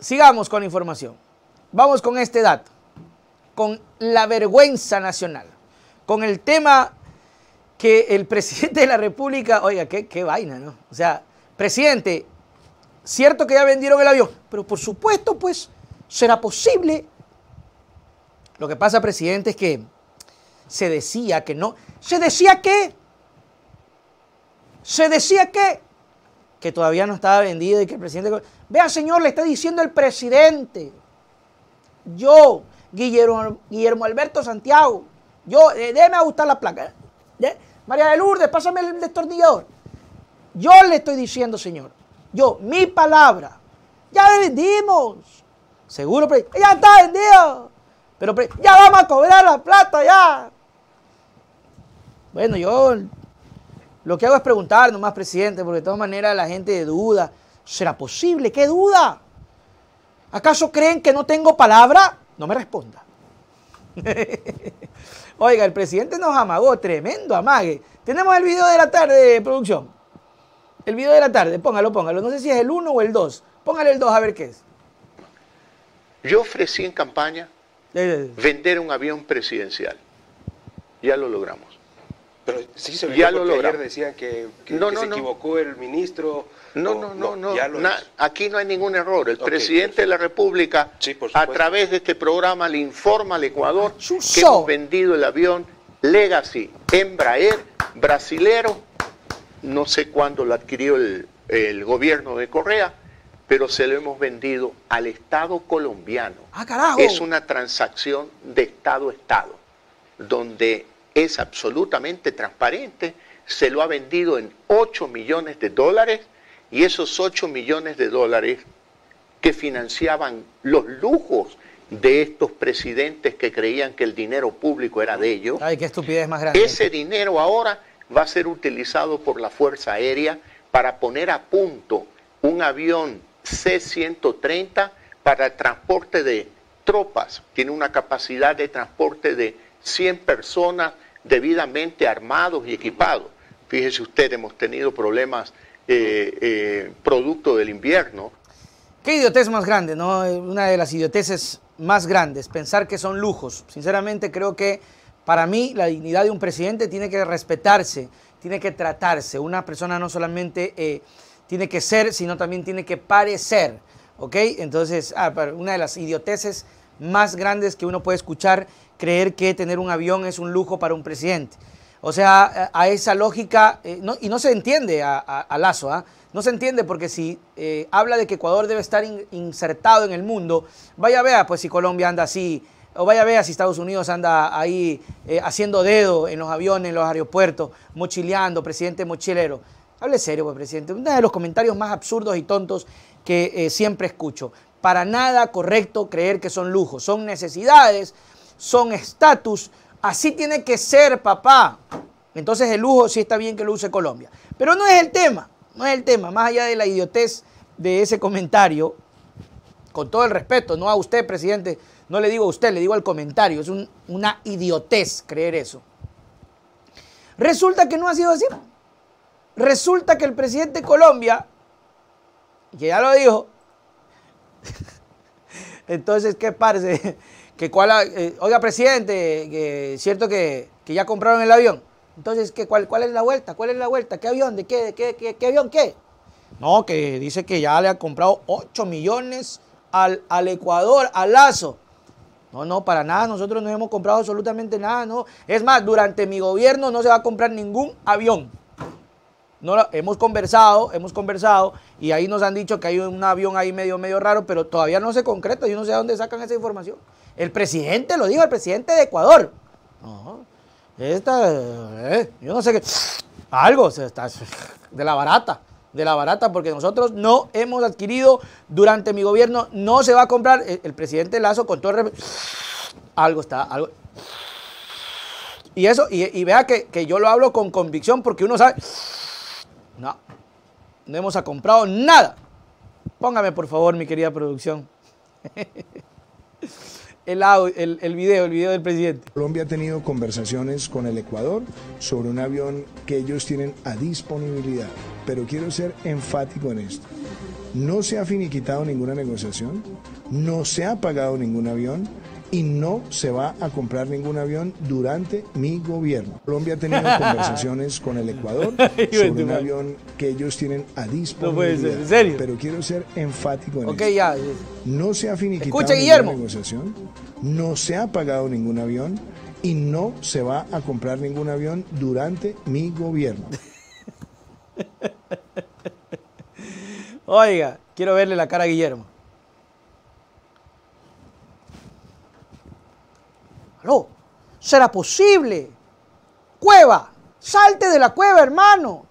Sigamos con la información. Vamos con este dato, con la vergüenza nacional, con el tema que el presidente de la República, oiga, qué, vaina, ¿no? O sea, presidente, cierto que ya vendieron el avión, pero por supuesto, pues, será posible. Lo que pasa, presidente, es que se decía que no, se decía que, se decía que que todavía no estaba vendido y que el presidente... Vea, señor, le está diciendo el presidente. Yo, Guillermo, Guillermo Alberto Santiago, yo, eh, déme a gustar la placa. ¿Eh? María de Lourdes, pásame el destornillador. Yo le estoy diciendo, señor, yo, mi palabra, ya le vendimos. Seguro, pero ya está vendido. Pero ya vamos a cobrar la plata, ya. Bueno, yo lo que hago es preguntar nomás, presidente, porque de todas maneras la gente duda. ¿Será posible? ¿Qué duda? ¿Acaso creen que no tengo palabra? No me responda. Oiga, el presidente nos amagó, tremendo amague. Tenemos el video de la tarde, producción. El video de la tarde, póngalo, póngalo. No sé si es el 1 o el 2. Póngale el 2 a ver qué es. Yo ofrecí en campaña eh, eh, eh. vender un avión presidencial. Ya lo logramos. Pero sí se lo logra. Ayer decían que, se equivocó el ministro. No, no, no, no. aquí no hay ningún error. El presidente de la República, a través de este programa, le informa al Ecuador que hemos vendido el avión Legacy Embraer brasilero. No sé cuándo lo adquirió el, el gobierno de Correa, pero se lo hemos vendido al Estado colombiano. Ah, carajo. Es una transacción de Estado a Estado, donde es absolutamente transparente, se lo ha vendido en 8 millones de dólares y esos 8 millones de dólares que financiaban los lujos de estos presidentes que creían que el dinero público era de ellos. qué estupidez más grande. Ese dinero ahora va a ser utilizado por la Fuerza Aérea para poner a punto un avión C-130 para el transporte de tropas. Tiene una capacidad de transporte de 100 personas debidamente armados y equipados. Fíjese usted, hemos tenido problemas eh, eh, producto del invierno. Qué idiotez más grande, ¿no? Una de las idioteces más grandes, pensar que son lujos. Sinceramente creo que para mí la dignidad de un presidente tiene que respetarse, tiene que tratarse. Una persona no solamente eh, tiene que ser, sino también tiene que parecer, ¿ok? Entonces, ah, una de las idioteces más grandes que uno puede escuchar, creer que tener un avión es un lujo para un presidente. O sea, a, esa lógica, eh, y no se entiende a, Lazo, ¿ah? no se entiende porque si eh, habla de que Ecuador debe estar insertado en el mundo, vaya vea pues si Colombia anda así, o vaya vea si Estados Unidos anda ahí eh, haciendo dedo en los aviones, en los aeropuertos, mochileando, presidente mochilero. Hable serio, pues, presidente. Uno de los comentarios más absurdos y tontos que siempre escucho para nada correcto creer que son lujos, son necesidades, son estatus. Así tiene que ser, papá. Entonces el lujo sí está bien que lo use Colombia. Pero no es el tema, no es el tema, más allá de la idiotez de ese comentario, con todo el respeto, no a usted, presidente, no le digo a usted, le digo al comentario, es una idiotez creer eso. Resulta que no ha sido así. Resulta que el presidente de Colombia, que ya lo dijo, Entonces, ¿qué parece? Que cuál, eh, oiga, presidente, cierto que, ya compraron el avión. Entonces, ¿qué, cuál, ¿cuál es la vuelta? ¿Cuál es la vuelta? ¿Qué avión? ¿De qué, qué, avión? ¿Qué? No, que dice que ya le ha comprado 8 millones al, Ecuador, al Lazo. No, no, para nada, nosotros no hemos comprado absolutamente nada, no. Es más, durante mi gobierno no se va a comprar ningún avión. No, hemos conversado, hemos conversado y ahí nos han dicho que hay un avión ahí medio, medio raro, pero todavía no se concreta. Yo no sé a dónde sacan esa información. El presidente lo digo el presidente de Ecuador. No, esta, eh, yo no sé qué. Algo se está de la barata, de la barata, porque nosotros no hemos adquirido durante mi gobierno, no se va a comprar. El, presidente Lazo con todo el algo está, algo. Y eso, y, vea que, que yo lo hablo con convicción porque uno sabe no, no hemos comprado nada. Póngame por favor, mi querida producción. El, el, el, video, el video del presidente. Colombia ha tenido conversaciones con el Ecuador sobre un avión que ellos tienen a disponibilidad, pero quiero ser enfático en esto. No se ha finiquitado ninguna negociación, no se ha pagado ningún avión, y no se va a comprar ningún avión durante mi gobierno. Colombia ha tenido conversaciones con el Ecuador sobre un avión que ellos tienen a disposición. No puede ser, ¿en serio? Pero quiero ser enfático en okay, esto. Ya. No se ha finiquitado Escucha, ninguna negociación, no se ha pagado ningún avión y no se va a comprar ningún avión durante mi gobierno. Oiga, quiero verle la cara a Guillermo. Aló, será posible. Cueva, salte de la cueva, hermano.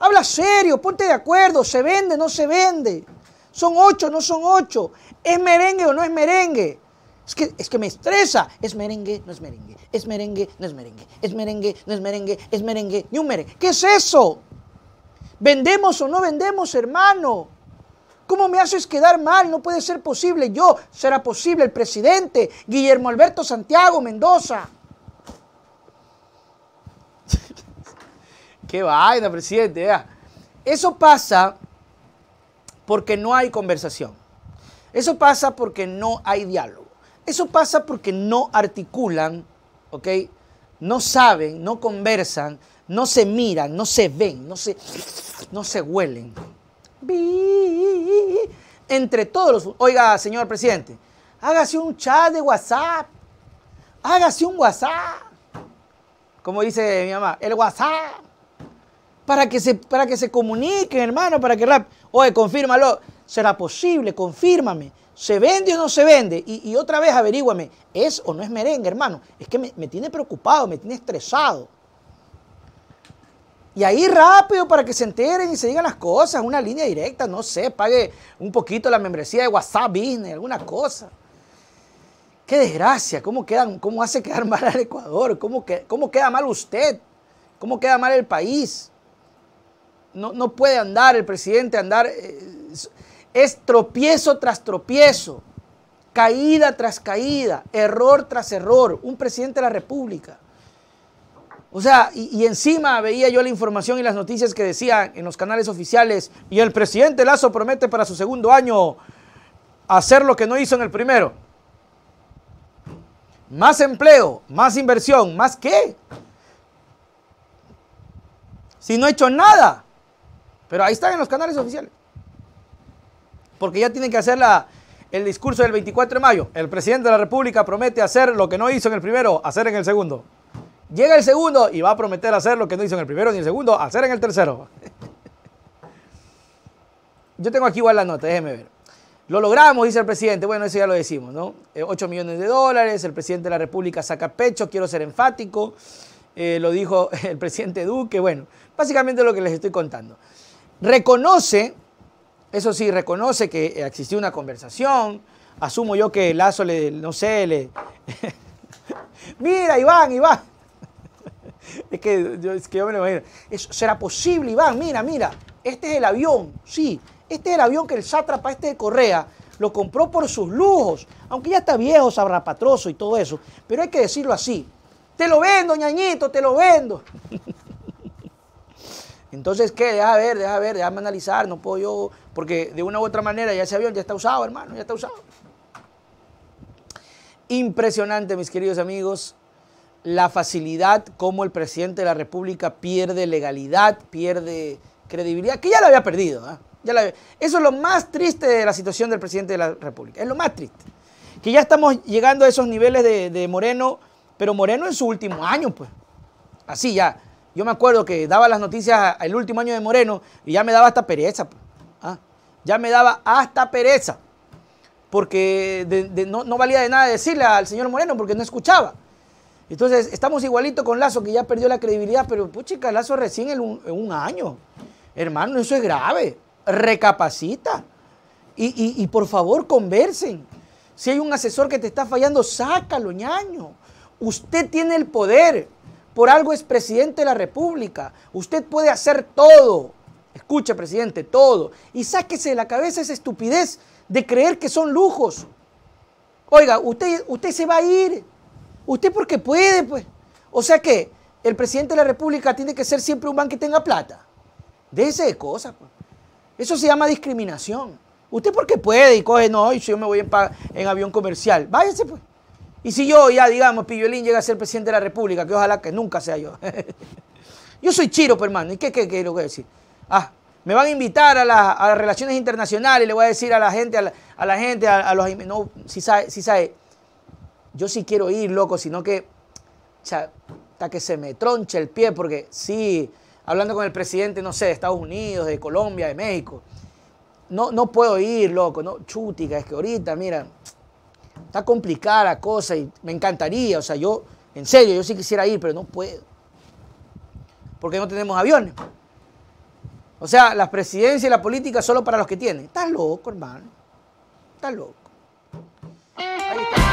Habla serio, ponte de acuerdo, se vende, no se vende. Son ocho, no son ocho. ¿Es merengue o no es merengue? Es que, es que me estresa. Es merengue, no es merengue. Es merengue, no es merengue. Es merengue, no es merengue. Es merengue, ni un merengue. ¿Qué es eso? ¿Vendemos o no vendemos, hermano? ¿Cómo me haces quedar mal? No puede ser posible. Yo, será posible el presidente, Guillermo Alberto Santiago Mendoza. Qué vaina, presidente. Eso pasa porque no hay conversación. Eso pasa porque no hay diálogo. Eso pasa porque no articulan, ¿ok? No saben, no conversan, no se miran, no se ven, no se, no se huelen entre todos los... Oiga, señor presidente, hágase un chat de WhatsApp, hágase un WhatsApp, como dice mi mamá, el WhatsApp, para que se, para que se comuniquen, hermano, para que rap... Oye, confírmalo, será posible, confírmame. ¿Se vende o no se vende? Y, otra vez averíguame, ¿es o no es merengue, hermano? Es que me, me tiene preocupado, me tiene estresado. Y ahí rápido para que se enteren y se digan las cosas, una línea directa, no sé, pague un poquito la membresía de WhatsApp Business, alguna cosa. Qué desgracia, cómo, quedan, cómo hace quedar mal al Ecuador, cómo, que, cómo queda mal usted, cómo queda mal el país. No, puede andar el presidente, andar... Eh, es tropiezo tras tropiezo, caída tras caída, error tras error, un presidente de la República. O sea, y, encima veía yo la información y las noticias que decían en los canales oficiales, y el presidente Lazo promete para su segundo año hacer lo que no hizo en el primero. Más empleo, más inversión, más qué. Si no he hecho nada. Pero ahí están en los canales oficiales. Porque ya tienen que hacer el discurso del 24 de mayo. El presidente de la República promete hacer lo que no hizo en el primero, hacer en el segundo. Llega el segundo y va a prometer hacer lo que no hizo en el primero ni el segundo, hacer en el tercero. Yo tengo aquí igual la nota, déjeme ver. Lo logramos, dice el presidente. Bueno, eso ya lo decimos, ¿no? 8 eh, millones de dólares, el presidente de la República saca pecho, quiero ser enfático. Eh, lo dijo el presidente Duque. Bueno, básicamente lo que les estoy contando. Reconoce, eso sí, reconoce que existió una conversación. Asumo yo que Lazo le, no sé, le... Mira, Iván, Iván. es, que yo, me lo imagino. ¿Será posible, Iván? Mira, mira, este es el avión, sí, este es el avión que el sátrapa este de Correa lo compró por sus lujos, aunque ya está viejo, sabrapatroso y todo eso, pero hay que decirlo así. Te lo vendo, ñañito, te lo vendo. Entonces, ¿qué? Deja ver, deja ver, déjame analizar, no puedo yo, porque de una u otra manera ya ese avión ya está usado, hermano, ya está usado. Impresionante, mis queridos amigos la facilidad como el presidente de la República pierde legalidad, pierde credibilidad, que ya la había perdido. ¿ah? Eso es lo más triste de la situación del presidente de la República, es lo más triste. Que ya estamos llegando a esos niveles de, Moreno, pero Moreno en su último año, pues. Así ya. Yo me acuerdo que daba las noticias el último año de Moreno y ya me daba hasta pereza. Pues, ¿ah? Ya me daba hasta pereza. Porque no valía de nada decirle al señor Moreno porque no escuchaba. Entonces, estamos igualito con Lazo, que ya perdió la credibilidad, pero puchica, pues, Lazo recién en un, año. Hermano, eso es grave. Recapacita. Y, por favor, conversen. Si hay un asesor que te está fallando, sácalo, ñaño. Usted tiene el poder. Por algo es presidente de la República. Usted puede hacer todo. Escucha, presidente, todo. Y sáquese de la cabeza esa estupidez de creer que son lujos. Oiga, usted, usted se va a ir. Usted porque puede, pues. O sea que el presidente de la República tiene que ser siempre un man que tenga plata. Déjese de cosas, pues. Eso se llama discriminación. Usted porque puede y coge, no, hoy yo me voy en, avión comercial, váyase pues. Y si yo ya, digamos, Piyolín llega a ser presidente de la República, que ojalá que nunca sea yo. yo soy chiro, pues, hermano. ¿Y qué, es lo que voy a decir? Ah, me van a invitar a, las relaciones internacionales, le voy a decir a la gente, a la, gente, a, los... No, si sabe, si sabe yo sí quiero ir, loco, sino que hasta que se me tronche el pie, porque sí, hablando con el presidente, no sé, de Estados Unidos, de Colombia, de México, no, no puedo ir, loco, no, chútica, es que ahorita, mira, está complicada la cosa y me encantaría, o sea, yo, en serio, yo sí quisiera ir, pero no puedo, porque no tenemos aviones. O sea, las presidencias y la política solo para los que tienen. Estás loco, hermano. Estás loco. Ahí está.